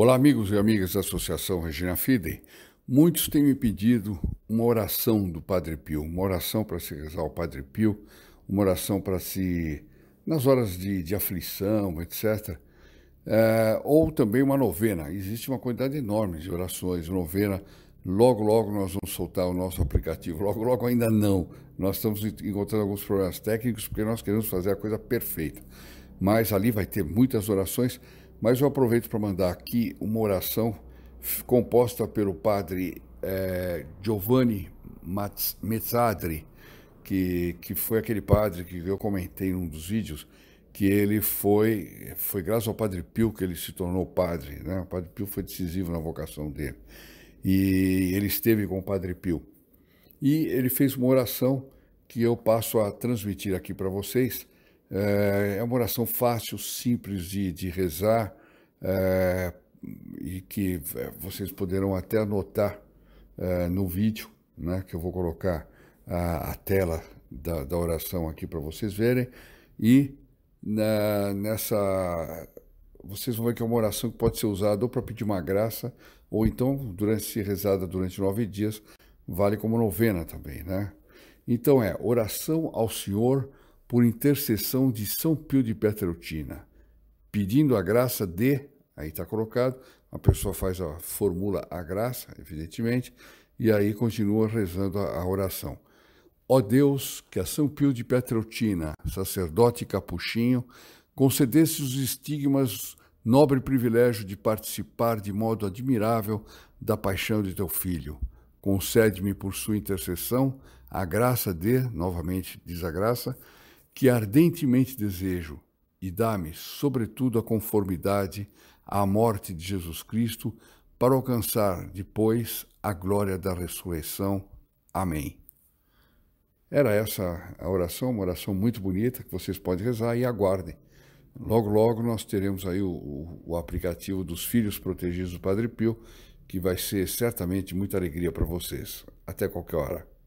Olá, amigos e amigas da Associação Regina Fidem. Muitos têm me pedido uma oração do Padre Pio, uma oração para se rezar ao Padre Pio, uma oração para se, nas horas de, de aflição, etc., é, eh, ou também uma novena. Existe uma quantidade enorme de orações, novena. Logo, logo nós vamos soltar o nosso aplicativo. Logo, logo ainda não. Nós estamos encontrando alguns problemas técnicos porque nós queremos fazer a coisa perfeita. Mas ali vai ter muitas orações mas eu aproveito para mandar aqui uma oração composta pelo padre eh, Giovanni Mezzadri, que, que foi aquele padre que eu comentei em um dos vídeos, que ele foi, foi graças ao Padre Pio que ele se tornou padre, né? O Padre Pio foi decisivo na vocação dele. E ele esteve com o Padre Pio. E ele fez uma oração que eu passo a transmitir aqui para vocês, é, é uma oração fácil, simples de, de rezar é, e que é, vocês poderão até anotar é, no vídeo, né, que eu vou colocar a, a tela da, da, oração aqui para vocês verem. E na, nessa. Vocês vão ver que é uma oração que pode ser usada ou para pedir uma graça, ou então, durante se rezada durante nove dias, vale como novena também, né? Então é oração ao Senhor por intercessão de São Pio de Petreutina, pedindo a graça de, aí está colocado, a pessoa faz a formula a graça, evidentemente, e aí continua rezando a, a oração. Ó Deus, que a São Pio de Petreutina, sacerdote capuchinho, concedesse os estigmas nobre privilégio de participar de modo admirável da paixão de teu filho. Concede-me por sua intercessão a graça de, novamente diz a graça, que ardentemente desejo, e dá-me, sobretudo, a conformidade à morte de Jesus Cristo, para alcançar depois a glória da ressurreição. Amém. Era essa a oração, uma oração muito bonita que vocês podem rezar e aguardem. Logo, logo nós teremos aí o, o, o aplicativo dos Filhos Protegidos do Padre Pio, que vai ser certamente muita alegria para vocês. Até qualquer hora.